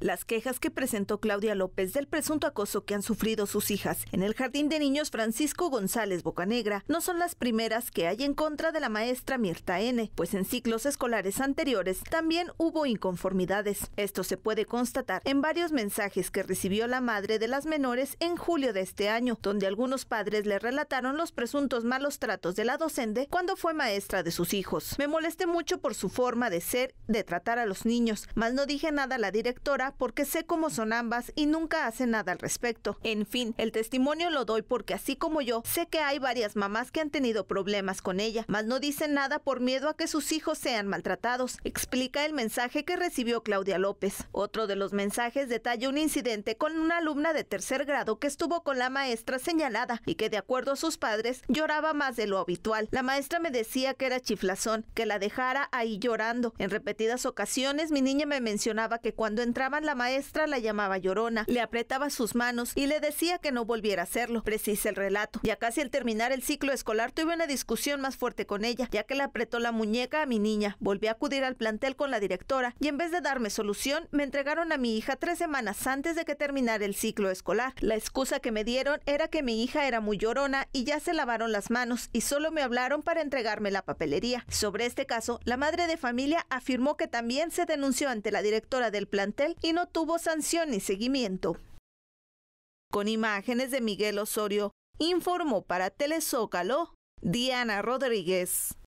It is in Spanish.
las quejas que presentó Claudia López del presunto acoso que han sufrido sus hijas en el Jardín de Niños Francisco González Bocanegra no son las primeras que hay en contra de la maestra Mirta N., pues en ciclos escolares anteriores también hubo inconformidades. Esto se puede constatar en varios mensajes que recibió la madre de las menores en julio de este año, donde algunos padres le relataron los presuntos malos tratos de la docente cuando fue maestra de sus hijos. Me molesté mucho por su forma de ser, de tratar a los niños, mas no dije nada a la directora porque sé cómo son ambas y nunca hacen nada al respecto. En fin, el testimonio lo doy porque así como yo, sé que hay varias mamás que han tenido problemas con ella, mas no dicen nada por miedo a que sus hijos sean maltratados, explica el mensaje que recibió Claudia López. Otro de los mensajes detalla un incidente con una alumna de tercer grado que estuvo con la maestra señalada y que de acuerdo a sus padres lloraba más de lo habitual. La maestra me decía que era chiflazón, que la dejara ahí llorando. En repetidas ocasiones mi niña me mencionaba que cuando entraba la maestra, la llamaba llorona, le apretaba sus manos y le decía que no volviera a hacerlo, precisa el relato. Ya casi al terminar el ciclo escolar tuve una discusión más fuerte con ella, ya que le apretó la muñeca a mi niña. Volví a acudir al plantel con la directora y en vez de darme solución, me entregaron a mi hija tres semanas antes de que terminara el ciclo escolar. La excusa que me dieron era que mi hija era muy llorona y ya se lavaron las manos y solo me hablaron para entregarme la papelería. Sobre este caso, la madre de familia afirmó que también se denunció ante la directora del plantel y no tuvo sanción ni seguimiento. Con imágenes de Miguel Osorio, informó para Telezócalo Diana Rodríguez.